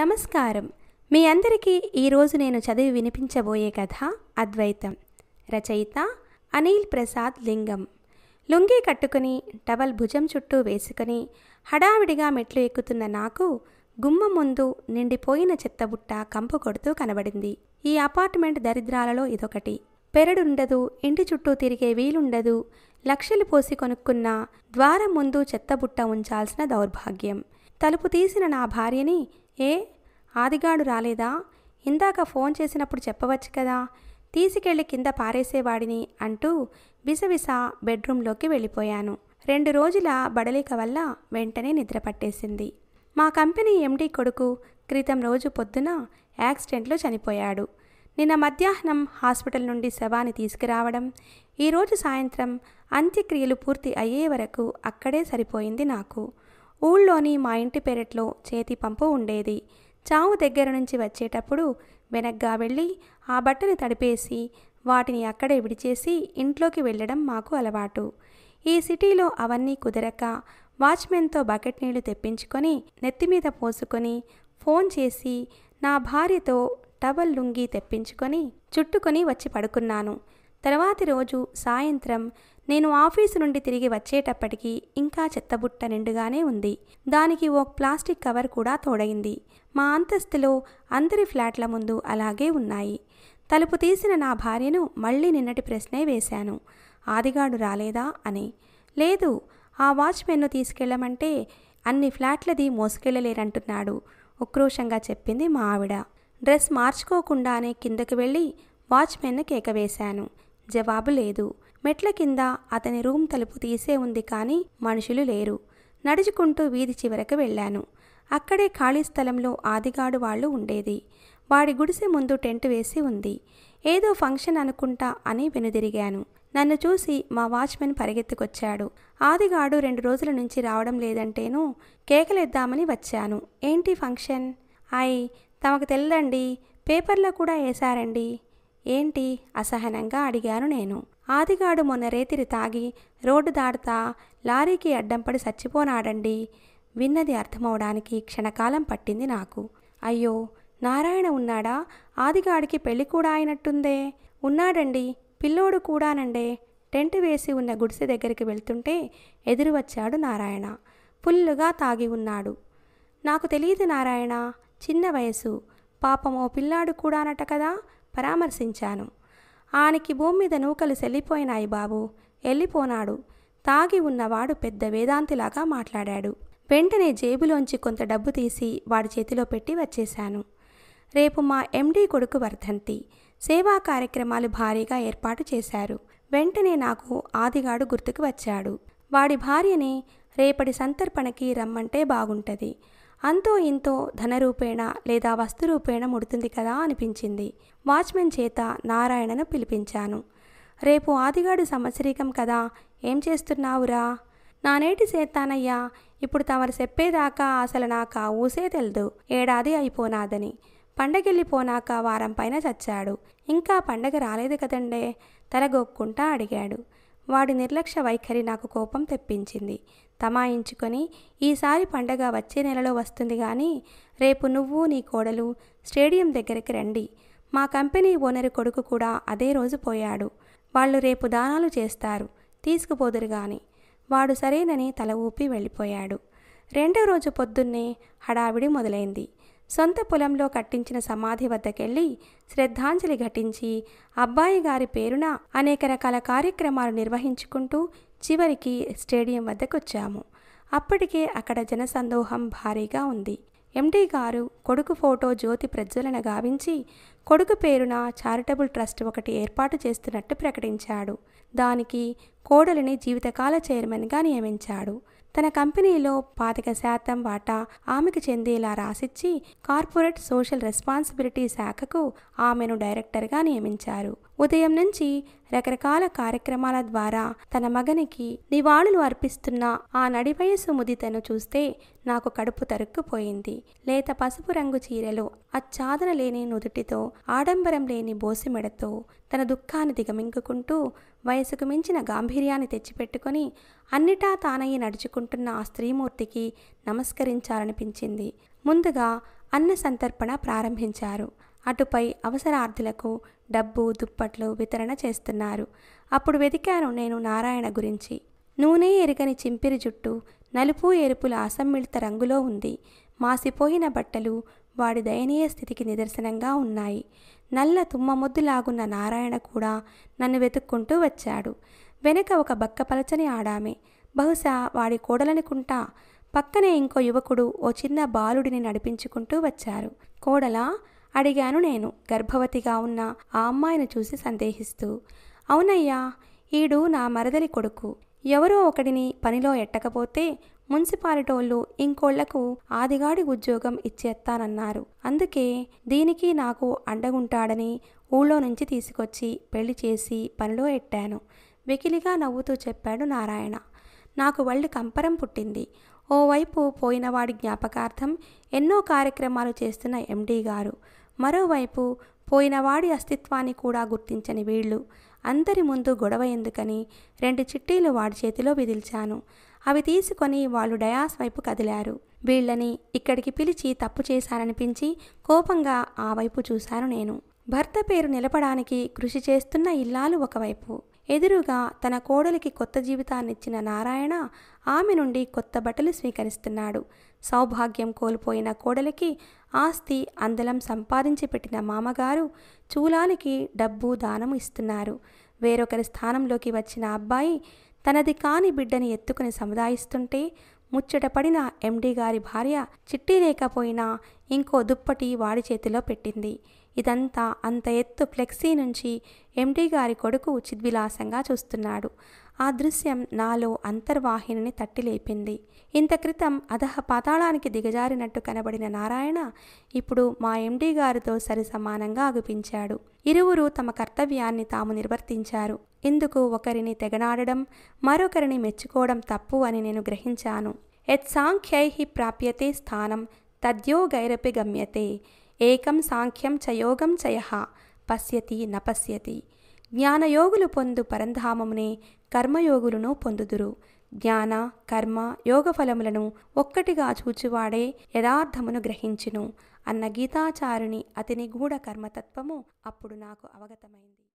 నమస్కారం మీ అందరికీ ఈరోజు నేను చదివి వినిపించబోయే కథ అద్వైతం రచయిత అనిల్ ప్రసాద్ లింగం లుంగి కట్టుకుని టవల్ భుజం చుట్టూ వేసుకుని హడావిడిగా మెట్లు ఎక్కుతున్న నాకు గుమ్మ ముందు నిండిపోయిన చెత్తబుట్ట కంపు కొడుతూ కనబడింది ఈ అపార్ట్మెంట్ దరిద్రాలలో ఇదొకటి పెరడుండదు ఇంటి చుట్టూ తిరిగే వీలుండదు లక్షలు పోసి కొనుక్కున్న ద్వారం ముందు చెత్తబుట్ట ఉంచాల్సిన దౌర్భాగ్యం తలుపు తీసిన నా భార్యని ఏ ఆదిగాడు రాలేదా ఇందాక ఫోన్ చేసినప్పుడు చెప్పవచ్చు కదా తీసుకెళ్లి కింద పారేసేవాడిని అంటూ విసవిస బెడ్రూంలోకి వెళ్ళిపోయాను రెండు రోజుల బడలిక వల్ల వెంటనే నిద్ర పట్టేసింది మా కంపెనీ ఎండీ కొడుకు క్రితం రోజు పొద్దున యాక్సిడెంట్లో చనిపోయాడు నిన్న మధ్యాహ్నం హాస్పిటల్ నుండి శవాన్ని తీసుకురావడం ఈరోజు సాయంత్రం అంత్యక్రియలు పూర్తి అయ్యే వరకు అక్కడే సరిపోయింది నాకు ఊళ్ళోని మా ఇంటి పెరట్లో చేతి పంపు ఉండేది చావు దగ్గర నుంచి వచ్చేటప్పుడు వెనక్గా వెళ్ళి ఆ బట్టలు తడిపేసి వాటిని అక్కడే విడిచేసి ఇంట్లోకి వెళ్ళడం మాకు అలవాటు ఈ సిటీలో అవన్నీ కుదరక వాచ్మెన్తో బకెట్ నీళ్లు తెప్పించుకొని నెత్తిమీద పోసుకొని ఫోన్ చేసి నా భార్యతో టవల్ లుంగి తెప్పించుకొని చుట్టుకొని వచ్చి పడుకున్నాను తర్వాతి రోజు సాయంత్రం నేను ఆఫీసు నుండి తిరిగి వచ్చేటప్పటికీ ఇంకా చెత్తబుట్ట నిండుగానే ఉంది దానికి ఓ ప్లాస్టిక్ కవర్ కూడా తోడైంది మా అంతస్తులో అందరి ఫ్లాట్ల ముందు అలాగే ఉన్నాయి తలుపు తీసిన నా భార్యను మళ్ళీ నిన్నటి ప్రశ్నే వేశాను ఆదిగాడు రాలేదా అని లేదు ఆ వాచ్మెన్ను తీసుకెళ్ళమంటే అన్ని ఫ్లాట్లది మోసుకెళ్ళలేరంటున్నాడు ఉక్రోషంగా చెప్పింది మా ఆవిడ డ్రెస్ మార్చుకోకుండానే కిందకి వెళ్ళి వాచ్మెన్ను కేక వేశాను జవాబు లేదు మెట్ల కింద అతని రూమ్ తలుపు తీసే ఉంది కానీ మనుషులు లేరు నడుచుకుంటూ వీధి చివరకు వెళ్ళాను అక్కడే ఖాళీ స్థలంలో ఆదిగాడు వాళ్ళు ఉండేది వాడి గుడిసె ముందు టెంట్ వేసి ఉంది ఏదో ఫంక్షన్ అనుకుంటా అని వెనుదిరిగాను నన్ను చూసి మా వాచ్మెన్ పరిగెత్తుకొచ్చాడు ఆదిగాడు రెండు రోజుల నుంచి రావడం లేదంటేను కేకలేద్దామని వచ్చాను ఏంటి ఫంక్షన్ అయ్ తమకు తెల్లండి పేపర్లో కూడా వేశారండి ఏంటి అసహనంగా అడిగాను నేను ఆదిగాడు మొన్న రేతిరి తాగి రోడ్డు దాడుతా లారీకి అడ్డంపడి చచ్చిపోనాడండి విన్నది అర్థమవడానికి క్షణకాలం పట్టింది నాకు అయ్యో నారాయణ ఉన్నాడా ఆదిగాడికి పెళ్లి కూడా అయినట్టుందే ఉన్నాడండి పిల్లోడు కూడానండే టెంట్ వేసి ఉన్న గుడిసె దగ్గరికి వెళ్తుంటే ఎదురు వచ్చాడు నారాయణ పుల్లుగా తాగి ఉన్నాడు నాకు తెలియదు నారాయణ చిన్న వయసు పాపం ఓ పిల్లాడు కూడానట కదా పరామర్శించాను ఆనికి భూమి మీద నూకలు సెల్లిపోయినాయి బాబు వెళ్ళిపోనాడు తాగి ఉన్నవాడు పెద్ద వేదాంతిలాగా మాట్లాడాడు వెంటనే జేబులోంచి కొంత డబ్బు తీసి వాడి చేతిలో పెట్టి వచ్చేశాను రేపు మా ఎండీ కొడుకు వర్ధంతి సేవా కార్యక్రమాలు భారీగా ఏర్పాటు చేశారు వెంటనే నాకు ఆదిగాడు గుర్తుకు వచ్చాడు వాడి భార్యని రేపటి సంతర్పణకి రమ్మంటే బాగుంటుంది అంతో ఇంతో ధనరూపేణ లేదా వస్తురూపేణ ముడుతుంది కదా అనిపించింది వాచ్మెన్ చేత నారాయణను పిలిపించాను రేపు ఆదిగాడు సంవత్సరీకం కదా ఏం చేస్తున్నావురా నానేటి సేత్తానయ్యా ఇప్పుడు తమరు చెప్పేదాకా అసలు నాకు ఆ ఊసే తెలుదు ఏడాది అయిపోనాదని పండగెళ్ళిపోనాక వారం పైన చచ్చాడు ఇంకా పండగ రాలేదు కదండే తలగొక్కుంటా అడిగాడు వాడి నిర్లక్ష్య వైఖరి నాకు కోపం తెప్పించింది తమాయించుకొని ఈసారి పండగ వచ్చే నెలలో వస్తుంది కానీ రేపు నువ్వు నీ కోడలు స్టేడియం దగ్గరికి రండి మా కంపెనీ ఓనర్ కొడుకు కూడా అదే రోజు పోయాడు వాళ్ళు రేపు దానాలు చేస్తారు తీసుకుపోదురు గాని వాడు సరేనని తల ఊపి వెళ్ళిపోయాడు రెండో రోజు పొద్దున్నే హడావిడి మొదలైంది సొంత పొలంలో కట్టించిన సమాధి వద్దకెళ్ళి శ్రద్ధాంజలి ఘటించి అబ్బాయి గారి పేరున అనేక రకాల కార్యక్రమాలు నిర్వహించుకుంటూ చివరికి స్టేడియం వద్దకొచ్చాము అప్పటికే అక్కడ జనసందోహం భారీగా ఉంది ఎండీ గారు కొడుకు ఫోటో జ్యోతి ప్రజ్వలన గావించి కొడుకు పేరున చారిటబుల్ ట్రస్ట్ ఒకటి ఏర్పాటు చేస్తున్నట్టు ప్రకటించాడు దానికి కోడలిని జీవితకాల చైర్మన్గా నియమించాడు తన కంపెనీలో పాతిక శాతం వాటా ఆమెకు చెందేలా రాసిచ్చి కార్పొరేట్ సోషల్ రెస్పాన్సిబిలిటీ శాఖకు ఆమెను డైరెక్టర్గా నియమించారు ఉదయం నుంచి రకరకాల కార్యక్రమాల ద్వారా తన మగనికి నివాళులు అర్పిస్తున్న ఆ నడివయసు ముదితను చూస్తే నాకు కడుపు తరుక్కుపోయింది లేత పసుపు రంగు చీరలో అచ్చాదన లేని నుదుటితో ఆడంబరం లేని బోసిమెడతో తన దుఃఖాన్ని దిగమింగుకుంటూ వయసుకు మించిన గాంభీర్యాన్ని తెచ్చిపెట్టుకొని అన్నిటా తానయ్యి నడుచుకుంటున్న ఆ స్త్రీమూర్తికి నమస్కరించాలనిపించింది ముందుగా అన్న సంతర్పణ ప్రారంభించారు అటుపై అవసరార్థులకు డబ్బు దుప్పట్లు వితరణ చేస్తున్నారు అప్పుడు వెతికాను నేను నారాయణ గురించి నూనె ఎరగని చింపిరి జుట్టు నలుపు ఎరుపుల అసమ్మిళిత రంగులో ఉంది మాసిపోయిన బట్టలు వాడి దయనీయ స్థితికి నిదర్శనంగా ఉన్నాయి నల్ల తుమ్మముద్దులాగున్న నారాయణ కూడా నన్ను వెతుక్కుంటూ వచ్చాడు వెనక ఒక బక్కపలచని ఆడామే బహుశా వాడి కోడలనుకుంటా పక్కనే ఇంకో యువకుడు ఓ చిన్న బాలుడిని నడిపించుకుంటూ వచ్చారు కోడలా అడిగాను నేను గర్భవతిగా ఉన్న ఆ అమ్మాయిని చూసి సందేహిస్తూ అవునయ్యా ఈడు నా మరదలి కొడుకు ఎవరో ఒకడిని పనిలో ఎట్టకపోతే మున్సిపాలిటోళ్ళు ఇంకోళ్లకు ఆదిగాడి ఉద్యోగం ఇచ్చేస్తానన్నారు అందుకే దీనికి నాకు అండగుంటాడని ఊళ్ళో నుంచి తీసుకొచ్చి పెళ్లి చేసి పనిలో ఎట్టాను వెకిలిగా నవ్వుతూ చెప్పాడు నారాయణ నాకు వళ్ళు కంపరం పుట్టింది ఓవైపు పోయినవాడి జ్ఞాపకార్థం ఎన్నో కార్యక్రమాలు చేస్తున్న ఎండీ గారు మరోవైపు పోయినవాడి అస్తిత్వాన్ని కూడా గుర్తించని వీళ్ళు అందరి ముందు గొడవ ఎందుకని రెండు చిట్టీలు వాడి చేతిలో విదిల్చాను అవి తీసుకొని వాళ్ళు డయాస్ వైపు కదిలారు వీళ్ళని ఇక్కడికి పిలిచి తప్పు చేశాననిపించి కోపంగా ఆ వైపు చూశాను నేను భర్త పేరు నిలపడానికి కృషి చేస్తున్న ఇల్లాలు ఒకవైపు ఎదురుగా తన కోడలికి కొత్త జీవితాన్నిచ్చిన నారాయణ ఆమె నుండి కొత్త బట్టలు స్వీకరిస్తున్నాడు సౌభాగ్యం కోల్పోయిన కోడలికి ఆస్తి అందలం సంపాదించి పెట్టిన మామగారు చూలానికి డబ్బు దానం ఇస్తున్నారు వేరొకరి స్థానంలోకి వచ్చిన అబ్బాయి తనది కాని బిడ్డని ఎత్తుకుని సముదాయిస్తుంటే ముచ్చటపడిన ఎండీ గారి భార్య చిట్టి లేకపోయినా ఇంకో దుప్పటి వాడి చేతిలో పెట్టింది ఇదంతా అంత ఎత్తు ఫ్లెక్సీ నుంచి ఎండి గారి కొడుకు చిద్విలాసంగా చూస్తున్నాడు ఆ దృశ్యం నాలో అంతర్వాహిని తట్టి లేపింది ఇంత క్రితం అధహ పాతాళానికి దిగజారినట్టు కనబడిన నారాయణ ఇప్పుడు మా ఎండి గారితో సరి సమానంగా అగుపించాడు ఇరువురు తమ కర్తవ్యాన్ని తాము నిర్వర్తించారు ఇందుకు ఒకరిని తెగనాడడం మరొకరిని మెచ్చుకోవడం తప్పు అని నేను గ్రహించాను యత్ సాంఖ్యై ప్రాప్యతే స్థానం తద్యో గైరపి గమ్యతే ఏకం సాంఖ్యం చయోగం చయ పశ్యతి నపశ్యతి జ్ఞానయోగులు పొందు పరంధామమునే కర్మయోగులను పొందుదురు జ్ఞాన కర్మ యోగ ఫలములను ఒక్కటిగా చూచివాడే యథార్థమును గ్రహించును అన్న గీతాచారుని అతి నిగూఢ కర్మతత్వము అప్పుడు నాకు అవగతమైంది